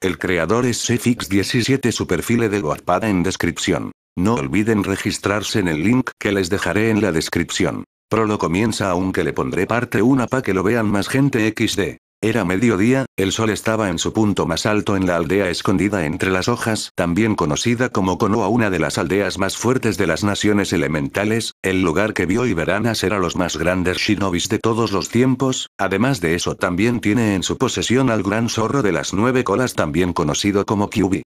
El creador es sefix 17 su perfil de Wattpad en descripción. No olviden registrarse en el link que les dejaré en la descripción. Prolo comienza aunque le pondré parte una pa que lo vean más gente XD. Era mediodía, el sol estaba en su punto más alto en la aldea escondida entre las hojas, también conocida como Konoha, una de las aldeas más fuertes de las naciones elementales, el lugar que vio veranas era los más grandes shinobis de todos los tiempos, además de eso también tiene en su posesión al gran zorro de las nueve colas también conocido como Kyubi.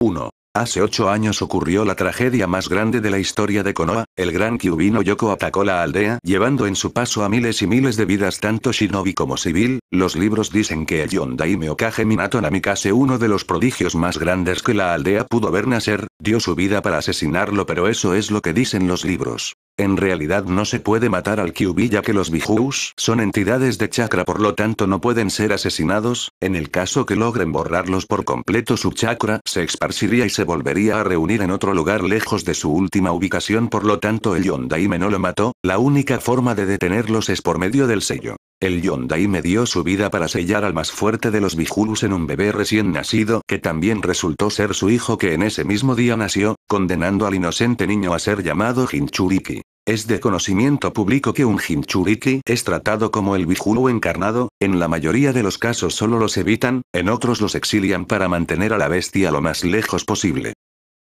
1. Hace ocho años ocurrió la tragedia más grande de la historia de Konoha, el gran Kyubino Yoko atacó la aldea, llevando en su paso a miles y miles de vidas tanto shinobi como civil, los libros dicen que el Yondaime mi Minato Namikase uno de los prodigios más grandes que la aldea pudo ver nacer, dio su vida para asesinarlo pero eso es lo que dicen los libros. En realidad no se puede matar al Kyubi ya que los Bijus son entidades de chakra por lo tanto no pueden ser asesinados, en el caso que logren borrarlos por completo su chakra se esparciría y se volvería a reunir en otro lugar lejos de su última ubicación por lo tanto el Yondaime no lo mató, la única forma de detenerlos es por medio del sello. El Yondai me dio su vida para sellar al más fuerte de los Bijulus en un bebé recién nacido que también resultó ser su hijo que en ese mismo día nació, condenando al inocente niño a ser llamado Hinchuriki. Es de conocimiento público que un Hinchuriki es tratado como el Bijulu encarnado, en la mayoría de los casos solo los evitan, en otros los exilian para mantener a la bestia lo más lejos posible.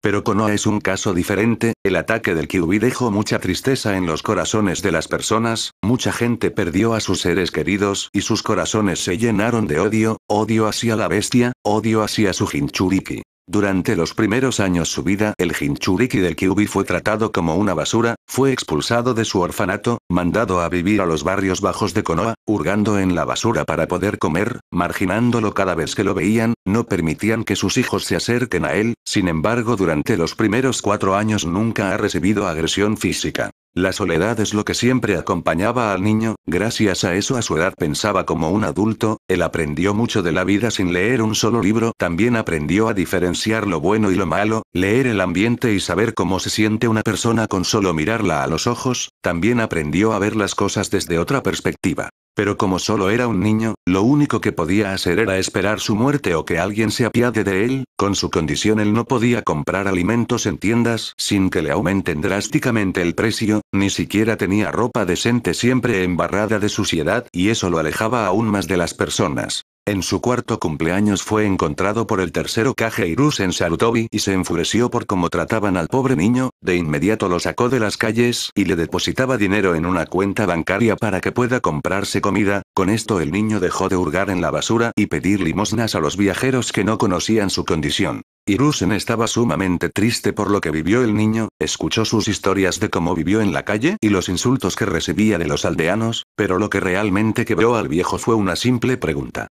Pero Konoha es un caso diferente, el ataque del Kiwi dejó mucha tristeza en los corazones de las personas, mucha gente perdió a sus seres queridos y sus corazones se llenaron de odio, odio hacia la bestia, odio hacia su Jinchuriki. Durante los primeros años su vida, el Jinchuriki del Kyubi fue tratado como una basura, fue expulsado de su orfanato, mandado a vivir a los barrios bajos de Konoha, hurgando en la basura para poder comer, marginándolo cada vez que lo veían, no permitían que sus hijos se acerquen a él, sin embargo durante los primeros cuatro años nunca ha recibido agresión física. La soledad es lo que siempre acompañaba al niño, gracias a eso a su edad pensaba como un adulto, él aprendió mucho de la vida sin leer un solo libro, también aprendió a diferenciar lo bueno y lo malo, leer el ambiente y saber cómo se siente una persona con solo mirarla a los ojos, también aprendió a ver las cosas desde otra perspectiva. Pero como solo era un niño, lo único que podía hacer era esperar su muerte o que alguien se apiade de él, con su condición él no podía comprar alimentos en tiendas sin que le aumenten drásticamente el precio, ni siquiera tenía ropa decente siempre embarrada de suciedad y eso lo alejaba aún más de las personas personas. En su cuarto cumpleaños fue encontrado por el tercero caje Irus en Sarutobi y se enfureció por cómo trataban al pobre niño, de inmediato lo sacó de las calles y le depositaba dinero en una cuenta bancaria para que pueda comprarse comida, con esto el niño dejó de hurgar en la basura y pedir limosnas a los viajeros que no conocían su condición. Irusen estaba sumamente triste por lo que vivió el niño, escuchó sus historias de cómo vivió en la calle y los insultos que recibía de los aldeanos, pero lo que realmente quebró al viejo fue una simple pregunta.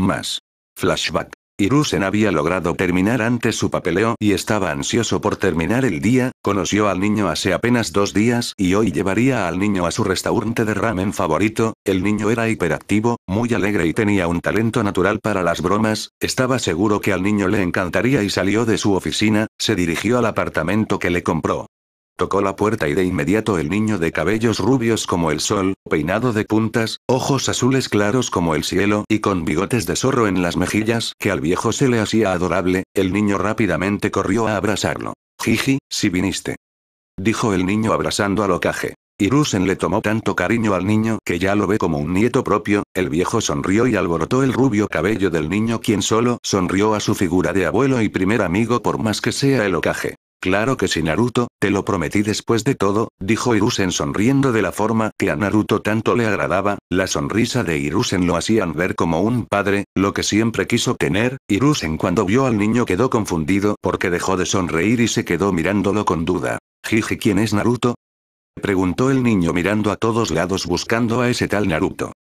Más. Flashback. Irusen había logrado terminar antes su papeleo y estaba ansioso por terminar el día, conoció al niño hace apenas dos días y hoy llevaría al niño a su restaurante de ramen favorito, el niño era hiperactivo, muy alegre y tenía un talento natural para las bromas, estaba seguro que al niño le encantaría y salió de su oficina, se dirigió al apartamento que le compró. Tocó la puerta y de inmediato el niño de cabellos rubios como el sol, peinado de puntas, ojos azules claros como el cielo y con bigotes de zorro en las mejillas que al viejo se le hacía adorable, el niño rápidamente corrió a abrazarlo. Jiji, si viniste. Dijo el niño abrazando ocaje. Y Rusen le tomó tanto cariño al niño que ya lo ve como un nieto propio, el viejo sonrió y alborotó el rubio cabello del niño quien solo sonrió a su figura de abuelo y primer amigo por más que sea el ocaje. Claro que sí Naruto, te lo prometí después de todo, dijo Irusen sonriendo de la forma que a Naruto tanto le agradaba, la sonrisa de Irusen lo hacían ver como un padre, lo que siempre quiso tener, Irusen cuando vio al niño quedó confundido porque dejó de sonreír y se quedó mirándolo con duda. Jiji ¿quién es Naruto? Preguntó el niño mirando a todos lados buscando a ese tal Naruto.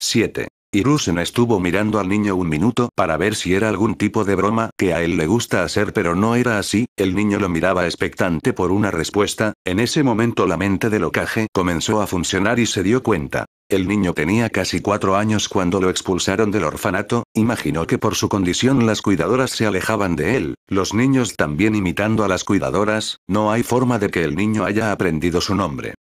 7. Irusen estuvo mirando al niño un minuto para ver si era algún tipo de broma que a él le gusta hacer pero no era así, el niño lo miraba expectante por una respuesta, en ese momento la mente de ocaje comenzó a funcionar y se dio cuenta. El niño tenía casi cuatro años cuando lo expulsaron del orfanato, imaginó que por su condición las cuidadoras se alejaban de él, los niños también imitando a las cuidadoras, no hay forma de que el niño haya aprendido su nombre.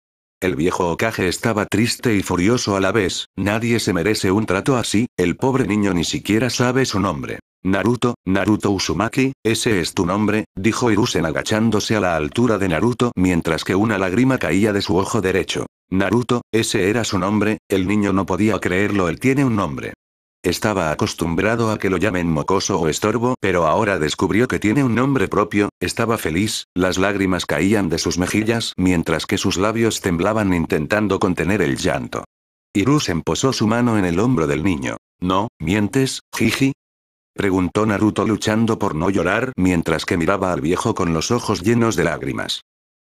El viejo Okage estaba triste y furioso a la vez, nadie se merece un trato así, el pobre niño ni siquiera sabe su nombre. Naruto, Naruto Uzumaki, ese es tu nombre, dijo Irusen agachándose a la altura de Naruto mientras que una lágrima caía de su ojo derecho. Naruto, ese era su nombre, el niño no podía creerlo, él tiene un nombre. Estaba acostumbrado a que lo llamen mocoso o estorbo, pero ahora descubrió que tiene un nombre propio, estaba feliz, las lágrimas caían de sus mejillas mientras que sus labios temblaban intentando contener el llanto. Irusen posó su mano en el hombro del niño. ¿No, mientes, Jiji? Preguntó Naruto luchando por no llorar mientras que miraba al viejo con los ojos llenos de lágrimas.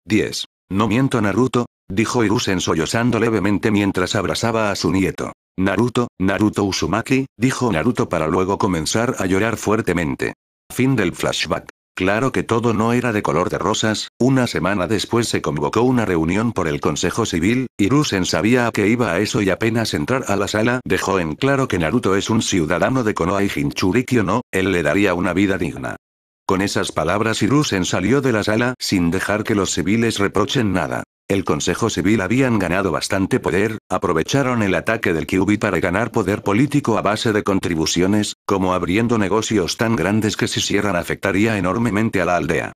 10. No miento Naruto, dijo Irusen sollozando levemente mientras abrazaba a su nieto. Naruto, Naruto Uzumaki, dijo Naruto para luego comenzar a llorar fuertemente. Fin del flashback. Claro que todo no era de color de rosas, una semana después se convocó una reunión por el Consejo Civil, Rusen sabía a qué iba a eso y apenas entrar a la sala dejó en claro que Naruto es un ciudadano de Konoha y Hinchuriki o no, él le daría una vida digna. Con esas palabras Rusen salió de la sala sin dejar que los civiles reprochen nada. El Consejo Civil habían ganado bastante poder, aprovecharon el ataque del Kyubi para ganar poder político a base de contribuciones, como abriendo negocios tan grandes que si cierran afectaría enormemente a la aldea.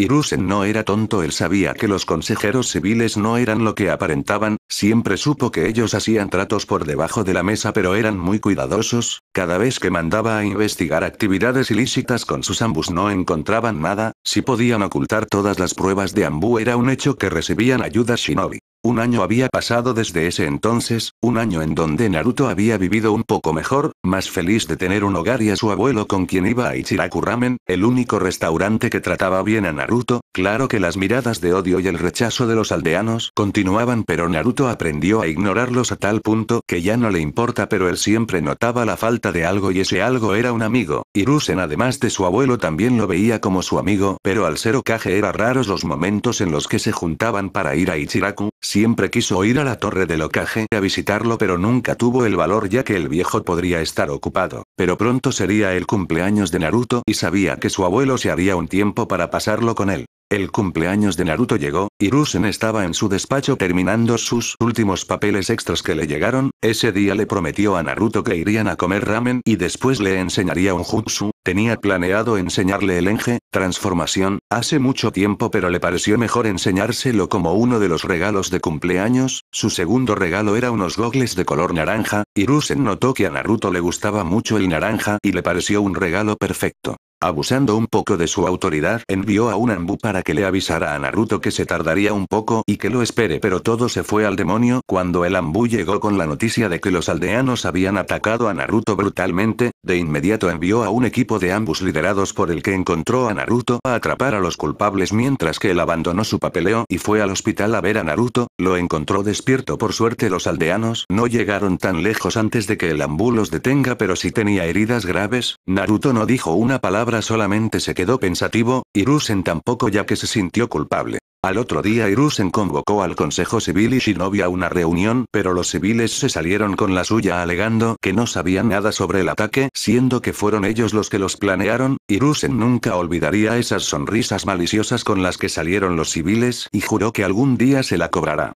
Y Rusen no era tonto, él sabía que los consejeros civiles no eran lo que aparentaban, siempre supo que ellos hacían tratos por debajo de la mesa pero eran muy cuidadosos, cada vez que mandaba a investigar actividades ilícitas con sus ambus no encontraban nada, si podían ocultar todas las pruebas de ambu era un hecho que recibían ayuda shinobi. Un año había pasado desde ese entonces, un año en donde Naruto había vivido un poco mejor, más feliz de tener un hogar y a su abuelo con quien iba a Ichiraku Ramen, el único restaurante que trataba bien a Naruto, claro que las miradas de odio y el rechazo de los aldeanos continuaban pero Naruto aprendió a ignorarlos a tal punto que ya no le importa pero él siempre notaba la falta de algo y ese algo era un amigo, Irusen además de su abuelo también lo veía como su amigo, pero al ser Okage era raros los momentos en los que se juntaban para ir a Ichiraku, siempre quiso ir a la torre del ocaje a visitarlo pero nunca tuvo el valor ya que el viejo podría estar ocupado, pero pronto sería el cumpleaños de Naruto y sabía que su abuelo se haría un tiempo para pasarlo con él. El cumpleaños de Naruto llegó, y Rusen estaba en su despacho terminando sus últimos papeles extras que le llegaron, ese día le prometió a Naruto que irían a comer ramen y después le enseñaría un jutsu, tenía planeado enseñarle el enje, transformación, hace mucho tiempo pero le pareció mejor enseñárselo como uno de los regalos de cumpleaños, su segundo regalo era unos gogles de color naranja, y Rusen notó que a Naruto le gustaba mucho el naranja y le pareció un regalo perfecto. Abusando un poco de su autoridad, envió a un Anbu para que le avisara a Naruto que se tardaría un poco y que lo espere pero todo se fue al demonio cuando el Anbu llegó con la noticia de que los aldeanos habían atacado a Naruto brutalmente, de inmediato envió a un equipo de Ambus liderados por el que encontró a Naruto a atrapar a los culpables mientras que él abandonó su papeleo y fue al hospital a ver a Naruto, lo encontró despierto por suerte los aldeanos no llegaron tan lejos antes de que el Anbu los detenga pero si tenía heridas graves, Naruto no dijo una palabra Ahora solamente se quedó pensativo, y Rusen tampoco ya que se sintió culpable. Al otro día Irusen convocó al Consejo Civil y Shinobi a una reunión, pero los civiles se salieron con la suya alegando que no sabían nada sobre el ataque, siendo que fueron ellos los que los planearon, Irusen nunca olvidaría esas sonrisas maliciosas con las que salieron los civiles y juró que algún día se la cobrará.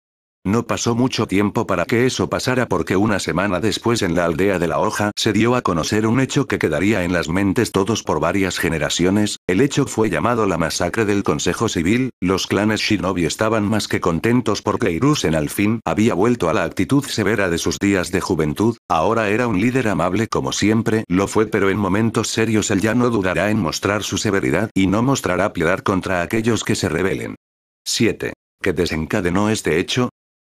No pasó mucho tiempo para que eso pasara porque una semana después en la aldea de la hoja se dio a conocer un hecho que quedaría en las mentes todos por varias generaciones, el hecho fue llamado la masacre del Consejo Civil, los clanes Shinobi estaban más que contentos porque en al fin había vuelto a la actitud severa de sus días de juventud, ahora era un líder amable como siempre lo fue pero en momentos serios él ya no dudará en mostrar su severidad y no mostrará piedad contra aquellos que se rebelen. 7 ¿Qué desencadenó este hecho,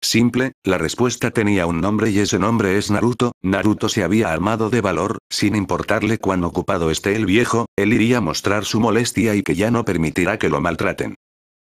simple, la respuesta tenía un nombre y ese nombre es Naruto, Naruto se había armado de valor, sin importarle cuán ocupado esté el viejo, él iría a mostrar su molestia y que ya no permitirá que lo maltraten.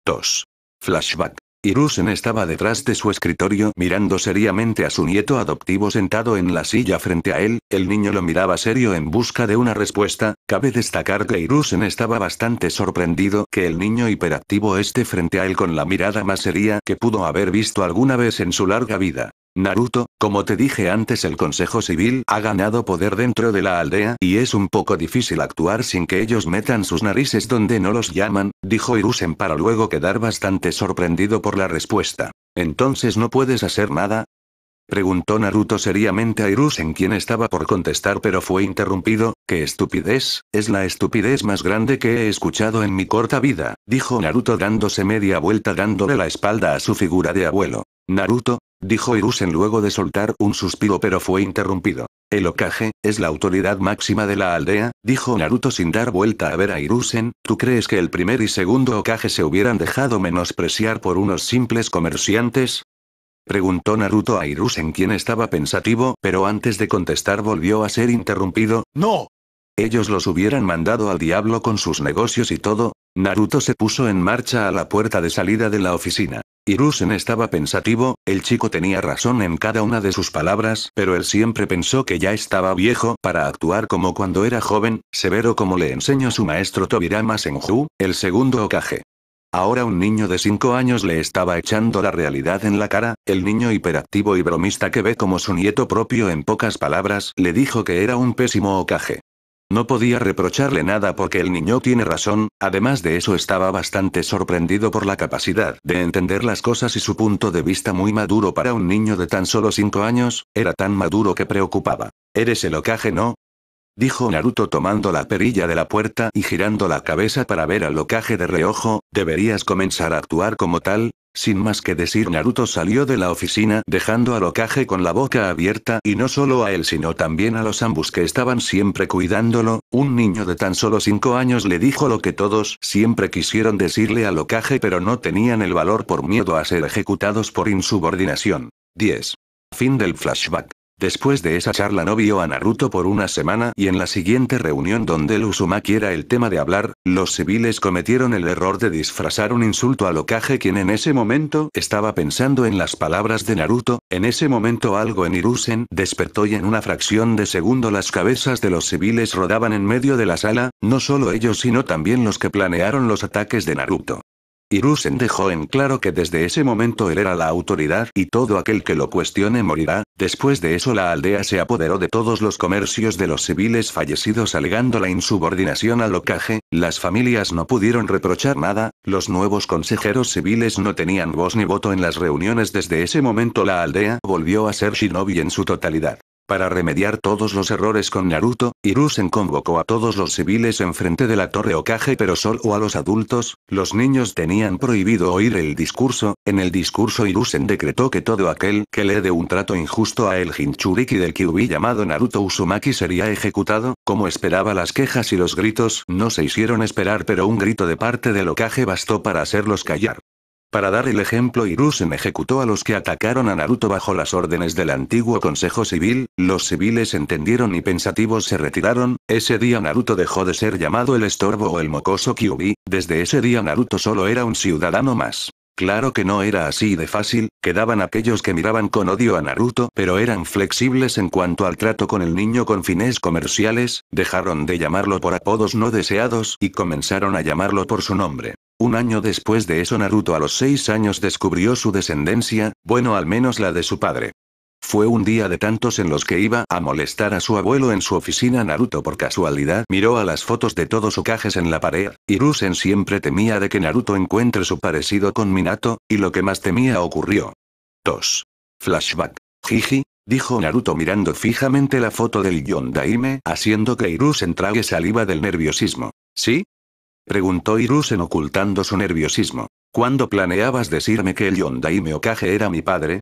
2. Flashback. Irusen estaba detrás de su escritorio mirando seriamente a su nieto adoptivo sentado en la silla frente a él, el niño lo miraba serio en busca de una respuesta, cabe destacar que Irusen estaba bastante sorprendido que el niño hiperactivo esté frente a él con la mirada más seria que pudo haber visto alguna vez en su larga vida. Naruto, como te dije antes el Consejo Civil ha ganado poder dentro de la aldea y es un poco difícil actuar sin que ellos metan sus narices donde no los llaman, dijo Irusen para luego quedar bastante sorprendido por la respuesta. ¿Entonces no puedes hacer nada? Preguntó Naruto seriamente a Irusen quien estaba por contestar pero fue interrumpido, ¡qué estupidez! Es la estupidez más grande que he escuchado en mi corta vida, dijo Naruto dándose media vuelta dándole la espalda a su figura de abuelo. Naruto, dijo Irusen luego de soltar un suspiro pero fue interrumpido. El Okage, es la autoridad máxima de la aldea, dijo Naruto sin dar vuelta a ver a Irusen, ¿tú crees que el primer y segundo Okage se hubieran dejado menospreciar por unos simples comerciantes? Preguntó Naruto a Irusen quien estaba pensativo, pero antes de contestar volvió a ser interrumpido, ¡No! Ellos los hubieran mandado al diablo con sus negocios y todo, Naruto se puso en marcha a la puerta de salida de la oficina. Irusen estaba pensativo, el chico tenía razón en cada una de sus palabras, pero él siempre pensó que ya estaba viejo para actuar como cuando era joven, severo como le enseñó su maestro Tobirama Senju, el segundo Okage. Ahora un niño de 5 años le estaba echando la realidad en la cara, el niño hiperactivo y bromista que ve como su nieto propio en pocas palabras le dijo que era un pésimo Okage. No podía reprocharle nada porque el niño tiene razón, además de eso estaba bastante sorprendido por la capacidad de entender las cosas y su punto de vista muy maduro para un niño de tan solo 5 años, era tan maduro que preocupaba. Eres el ocaje no, dijo Naruto tomando la perilla de la puerta y girando la cabeza para ver al locaje de reojo, deberías comenzar a actuar como tal. Sin más que decir Naruto salió de la oficina dejando al ocaje con la boca abierta y no solo a él sino también a los ambos que estaban siempre cuidándolo, un niño de tan solo 5 años le dijo lo que todos siempre quisieron decirle a locaje pero no tenían el valor por miedo a ser ejecutados por insubordinación. 10. Fin del flashback. Después de esa charla no vio a Naruto por una semana y en la siguiente reunión donde el Uzumaki era el tema de hablar, los civiles cometieron el error de disfrazar un insulto al Okage quien en ese momento estaba pensando en las palabras de Naruto, en ese momento algo en Irusen despertó y en una fracción de segundo las cabezas de los civiles rodaban en medio de la sala, no solo ellos sino también los que planearon los ataques de Naruto. Irusen dejó en claro que desde ese momento él era la autoridad y todo aquel que lo cuestione morirá. Después de eso la aldea se apoderó de todos los comercios de los civiles fallecidos alegando la insubordinación al ocaje, las familias no pudieron reprochar nada, los nuevos consejeros civiles no tenían voz ni voto en las reuniones desde ese momento la aldea volvió a ser shinobi en su totalidad. Para remediar todos los errores con Naruto, Hiruzen convocó a todos los civiles enfrente de la Torre Okage pero solo a los adultos, los niños tenían prohibido oír el discurso, en el discurso Hiruzen decretó que todo aquel que le dé un trato injusto a el Hinchuriki del Kyubi llamado Naruto Uzumaki sería ejecutado, como esperaba las quejas y los gritos no se hicieron esperar pero un grito de parte del Okage bastó para hacerlos callar. Para dar el ejemplo Hiruzen ejecutó a los que atacaron a Naruto bajo las órdenes del antiguo Consejo Civil, los civiles entendieron y pensativos se retiraron, ese día Naruto dejó de ser llamado el estorbo o el mocoso Kyubi, desde ese día Naruto solo era un ciudadano más. Claro que no era así de fácil, quedaban aquellos que miraban con odio a Naruto pero eran flexibles en cuanto al trato con el niño con fines comerciales, dejaron de llamarlo por apodos no deseados y comenzaron a llamarlo por su nombre. Un año después de eso Naruto a los seis años descubrió su descendencia, bueno al menos la de su padre. Fue un día de tantos en los que iba a molestar a su abuelo en su oficina Naruto por casualidad miró a las fotos de todos cajes en la pared, y siempre temía de que Naruto encuentre su parecido con Minato, y lo que más temía ocurrió. 2. Flashback. Jiji, dijo Naruto mirando fijamente la foto del Yondaime haciendo que Irusen trague saliva del nerviosismo. ¿Sí? Preguntó Irusen ocultando su nerviosismo. ¿Cuándo planeabas decirme que el Yondaime Okage era mi padre?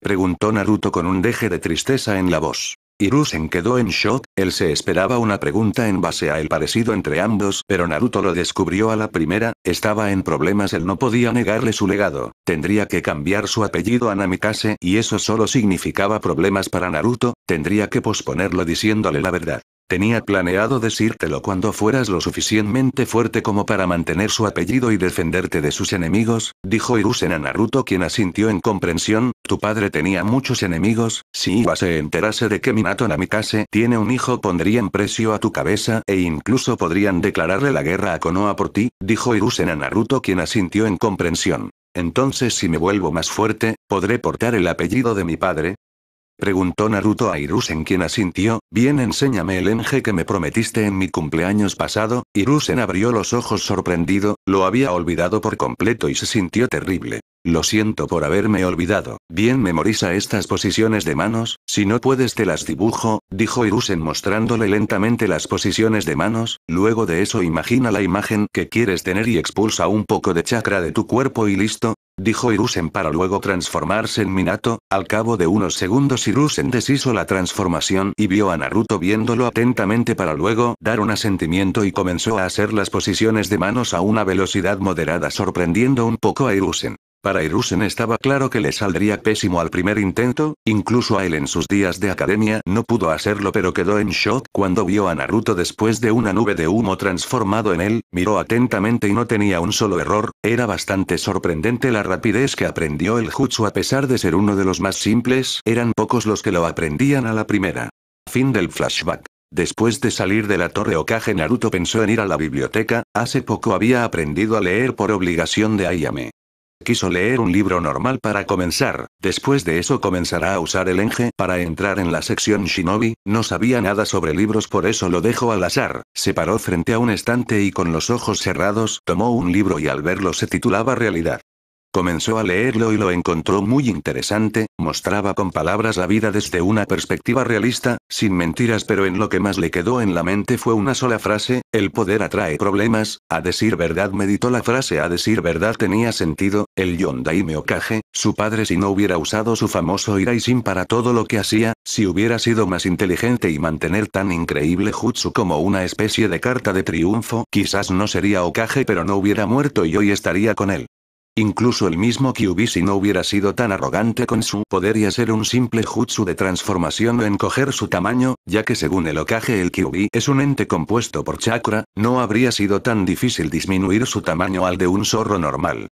Preguntó Naruto con un deje de tristeza en la voz. Irusen quedó en shock, él se esperaba una pregunta en base a el parecido entre ambos, pero Naruto lo descubrió a la primera, estaba en problemas él no podía negarle su legado, tendría que cambiar su apellido a Namikase y eso solo significaba problemas para Naruto, tendría que posponerlo diciéndole la verdad. Tenía planeado decírtelo cuando fueras lo suficientemente fuerte como para mantener su apellido y defenderte de sus enemigos, dijo Irusen a Naruto quien asintió en comprensión, tu padre tenía muchos enemigos, si Iba se enterase de que Minato Namikaze tiene un hijo pondrían precio a tu cabeza e incluso podrían declararle la guerra a Konoha por ti, dijo Irusen a Naruto quien asintió en comprensión. Entonces si me vuelvo más fuerte, ¿podré portar el apellido de mi padre? Preguntó Naruto a Irusen quien asintió, bien enséñame el enje que me prometiste en mi cumpleaños pasado, Irusen abrió los ojos sorprendido, lo había olvidado por completo y se sintió terrible. Lo siento por haberme olvidado, bien memoriza estas posiciones de manos, si no puedes te las dibujo, dijo Irusen mostrándole lentamente las posiciones de manos, luego de eso imagina la imagen que quieres tener y expulsa un poco de chakra de tu cuerpo y listo, dijo Irusen para luego transformarse en Minato, al cabo de unos segundos Irusen deshizo la transformación y vio a Naruto viéndolo atentamente para luego dar un asentimiento y comenzó a hacer las posiciones de manos a una velocidad moderada sorprendiendo un poco a Irusen. Para Irusen estaba claro que le saldría pésimo al primer intento, incluso a él en sus días de academia no pudo hacerlo pero quedó en shock cuando vio a Naruto después de una nube de humo transformado en él, miró atentamente y no tenía un solo error, era bastante sorprendente la rapidez que aprendió el jutsu a pesar de ser uno de los más simples, eran pocos los que lo aprendían a la primera. Fin del flashback. Después de salir de la torre Okage Naruto pensó en ir a la biblioteca, hace poco había aprendido a leer por obligación de Ayame. Quiso leer un libro normal para comenzar, después de eso comenzará a usar el enje para entrar en la sección shinobi, no sabía nada sobre libros por eso lo dejó al azar, se paró frente a un estante y con los ojos cerrados tomó un libro y al verlo se titulaba Realidad. Comenzó a leerlo y lo encontró muy interesante, mostraba con palabras la vida desde una perspectiva realista, sin mentiras pero en lo que más le quedó en la mente fue una sola frase, el poder atrae problemas, a decir verdad meditó la frase a decir verdad tenía sentido, el daime Okage. su padre si no hubiera usado su famoso Iraisin para todo lo que hacía, si hubiera sido más inteligente y mantener tan increíble Jutsu como una especie de carta de triunfo, quizás no sería Okage pero no hubiera muerto y hoy estaría con él. Incluso el mismo si no hubiera sido tan arrogante con su poder y hacer un simple jutsu de transformación o encoger su tamaño, ya que según el ocaje el Kyubi es un ente compuesto por chakra, no habría sido tan difícil disminuir su tamaño al de un zorro normal.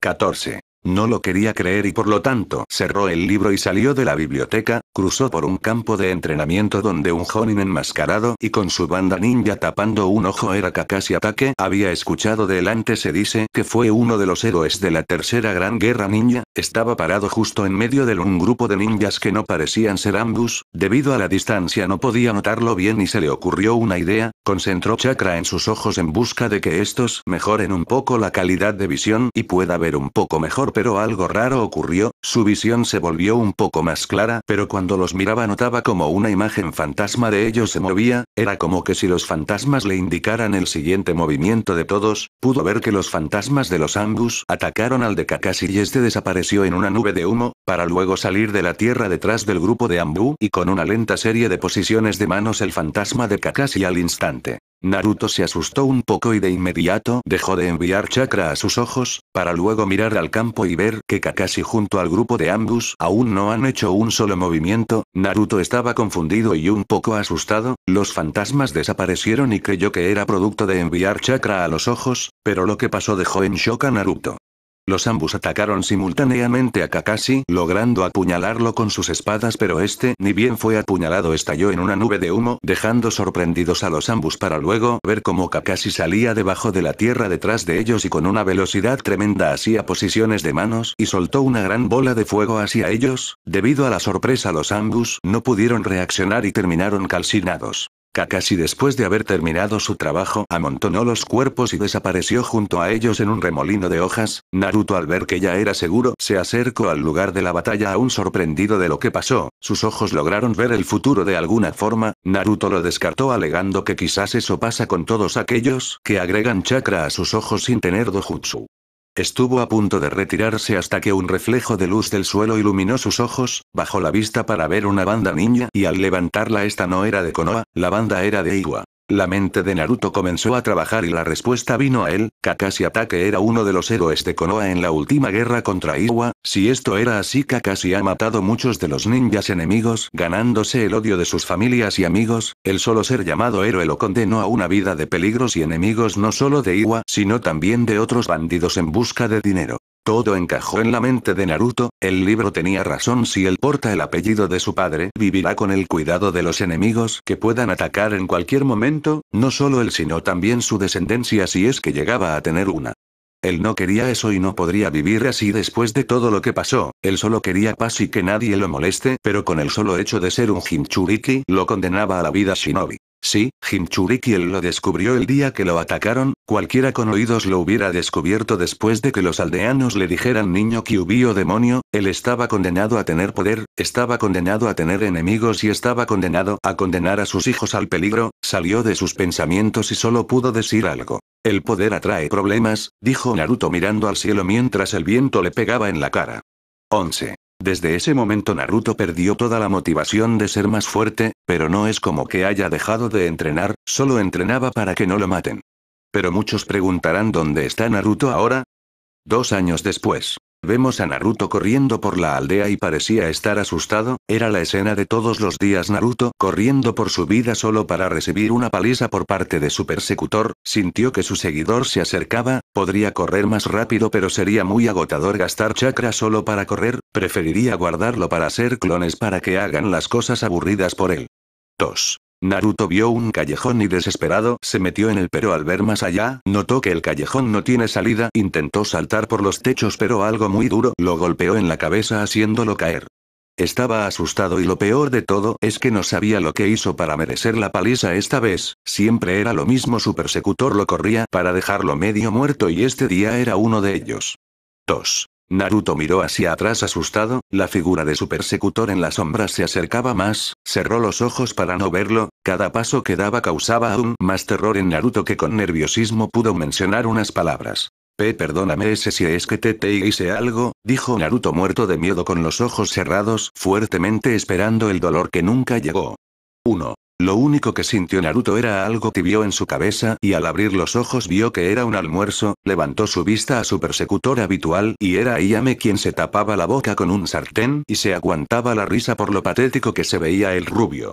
14. No lo quería creer y por lo tanto cerró el libro y salió de la biblioteca, Cruzó por un campo de entrenamiento donde un Jonin enmascarado y con su banda ninja tapando un ojo era Kakashi Ataque. Había escuchado delante se dice que fue uno de los héroes de la tercera gran guerra ninja, estaba parado justo en medio de un grupo de ninjas que no parecían ser ambos debido a la distancia no podía notarlo bien y se le ocurrió una idea, concentró chakra en sus ojos en busca de que estos mejoren un poco la calidad de visión y pueda ver un poco mejor pero algo raro ocurrió, su visión se volvió un poco más clara pero cuando cuando los miraba notaba como una imagen fantasma de ellos se movía, era como que si los fantasmas le indicaran el siguiente movimiento de todos, pudo ver que los fantasmas de los Angus atacaron al de Kakashi y este desapareció en una nube de humo, para luego salir de la tierra detrás del grupo de Ambu y con una lenta serie de posiciones de manos el fantasma de Kakashi al instante. Naruto se asustó un poco y de inmediato dejó de enviar chakra a sus ojos, para luego mirar al campo y ver que Kakashi junto al grupo de ambos aún no han hecho un solo movimiento, Naruto estaba confundido y un poco asustado, los fantasmas desaparecieron y creyó que era producto de enviar chakra a los ojos, pero lo que pasó dejó en shock a Naruto. Los ambos atacaron simultáneamente a Kakashi, logrando apuñalarlo con sus espadas pero este ni bien fue apuñalado estalló en una nube de humo, dejando sorprendidos a los ambos para luego ver cómo Kakashi salía debajo de la tierra detrás de ellos y con una velocidad tremenda hacía posiciones de manos y soltó una gran bola de fuego hacia ellos, debido a la sorpresa los ambos no pudieron reaccionar y terminaron calcinados. Kakashi después de haber terminado su trabajo amontonó los cuerpos y desapareció junto a ellos en un remolino de hojas, Naruto al ver que ya era seguro se acercó al lugar de la batalla aún sorprendido de lo que pasó, sus ojos lograron ver el futuro de alguna forma, Naruto lo descartó alegando que quizás eso pasa con todos aquellos que agregan chakra a sus ojos sin tener dojutsu. Estuvo a punto de retirarse hasta que un reflejo de luz del suelo iluminó sus ojos, bajó la vista para ver una banda niña y al levantarla esta no era de Konoha, la banda era de Iwa. La mente de Naruto comenzó a trabajar y la respuesta vino a él, Kakashi Ataque era uno de los héroes de Konoha en la última guerra contra Iwa, si esto era así Kakashi ha matado muchos de los ninjas enemigos, ganándose el odio de sus familias y amigos, el solo ser llamado héroe lo condenó a una vida de peligros y enemigos no solo de Iwa sino también de otros bandidos en busca de dinero. Todo encajó en la mente de Naruto, el libro tenía razón si él porta el apellido de su padre, vivirá con el cuidado de los enemigos que puedan atacar en cualquier momento, no solo él sino también su descendencia si es que llegaba a tener una. Él no quería eso y no podría vivir así después de todo lo que pasó, él solo quería paz y que nadie lo moleste, pero con el solo hecho de ser un Jinchuriki lo condenaba a la vida shinobi. Sí, Hinchurikiel lo descubrió el día que lo atacaron, cualquiera con oídos lo hubiera descubierto después de que los aldeanos le dijeran niño que hubió demonio, él estaba condenado a tener poder, estaba condenado a tener enemigos y estaba condenado a condenar a sus hijos al peligro, salió de sus pensamientos y solo pudo decir algo. El poder atrae problemas, dijo Naruto mirando al cielo mientras el viento le pegaba en la cara. 11. Desde ese momento Naruto perdió toda la motivación de ser más fuerte, pero no es como que haya dejado de entrenar, solo entrenaba para que no lo maten. Pero muchos preguntarán dónde está Naruto ahora. Dos años después. Vemos a Naruto corriendo por la aldea y parecía estar asustado, era la escena de todos los días Naruto corriendo por su vida solo para recibir una paliza por parte de su persecutor, sintió que su seguidor se acercaba, podría correr más rápido pero sería muy agotador gastar chakra solo para correr, preferiría guardarlo para hacer clones para que hagan las cosas aburridas por él. 2. Naruto vio un callejón y desesperado se metió en él pero al ver más allá, notó que el callejón no tiene salida, intentó saltar por los techos pero algo muy duro lo golpeó en la cabeza haciéndolo caer. Estaba asustado y lo peor de todo es que no sabía lo que hizo para merecer la paliza esta vez, siempre era lo mismo su persecutor lo corría para dejarlo medio muerto y este día era uno de ellos. 2. Naruto miró hacia atrás asustado, la figura de su persecutor en la sombra se acercaba más, cerró los ojos para no verlo, cada paso que daba causaba aún más terror en Naruto que con nerviosismo pudo mencionar unas palabras. P, perdóname ese si es que te, te hice algo, dijo Naruto muerto de miedo con los ojos cerrados fuertemente esperando el dolor que nunca llegó. 1. Lo único que sintió Naruto era algo tibio en su cabeza y al abrir los ojos vio que era un almuerzo, levantó su vista a su persecutor habitual y era Ayame quien se tapaba la boca con un sartén y se aguantaba la risa por lo patético que se veía el rubio.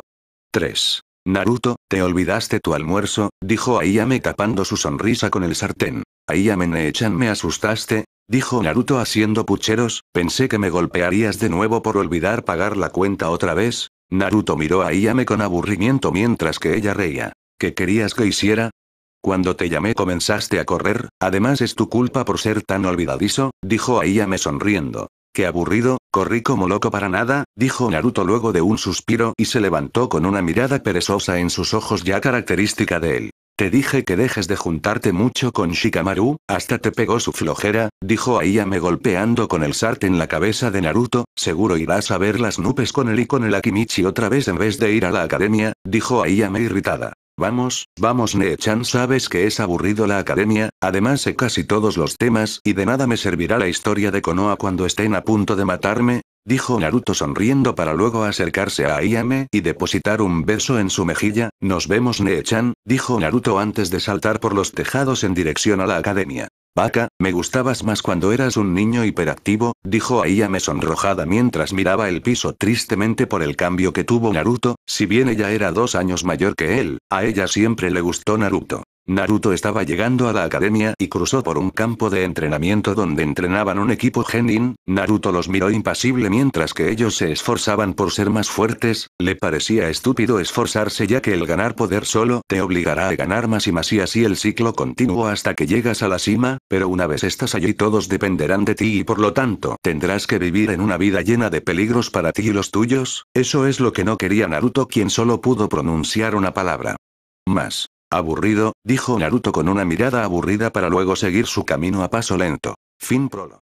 3. Naruto, te olvidaste tu almuerzo, dijo Ayame tapando su sonrisa con el sartén. Ayame Nechan me asustaste, dijo Naruto haciendo pucheros, pensé que me golpearías de nuevo por olvidar pagar la cuenta otra vez, Naruto miró a Iame con aburrimiento mientras que ella reía. ¿Qué querías que hiciera? Cuando te llamé comenzaste a correr, además es tu culpa por ser tan olvidadizo, dijo a sonriendo. Qué aburrido, corrí como loco para nada, dijo Naruto luego de un suspiro y se levantó con una mirada perezosa en sus ojos ya característica de él. Te dije que dejes de juntarte mucho con Shikamaru, hasta te pegó su flojera, dijo me golpeando con el en la cabeza de Naruto, seguro irás a ver las nubes con él y con el Akimichi otra vez en vez de ir a la academia, dijo me irritada. Vamos, vamos nechan sabes que es aburrido la academia, además sé casi todos los temas y de nada me servirá la historia de Konoha cuando estén a punto de matarme, Dijo Naruto sonriendo para luego acercarse a Ayame y depositar un beso en su mejilla. Nos vemos nechan dijo Naruto antes de saltar por los tejados en dirección a la academia. Vaca, me gustabas más cuando eras un niño hiperactivo, dijo Ayame sonrojada mientras miraba el piso tristemente por el cambio que tuvo Naruto, si bien ella era dos años mayor que él, a ella siempre le gustó Naruto. Naruto estaba llegando a la academia y cruzó por un campo de entrenamiento donde entrenaban un equipo genin, Naruto los miró impasible mientras que ellos se esforzaban por ser más fuertes, le parecía estúpido esforzarse ya que el ganar poder solo te obligará a ganar más y más y así el ciclo continuó hasta que llegas a la cima, pero una vez estás allí todos dependerán de ti y por lo tanto tendrás que vivir en una vida llena de peligros para ti y los tuyos, eso es lo que no quería Naruto quien solo pudo pronunciar una palabra. Más. Aburrido, dijo Naruto con una mirada aburrida para luego seguir su camino a paso lento. Fin prolo.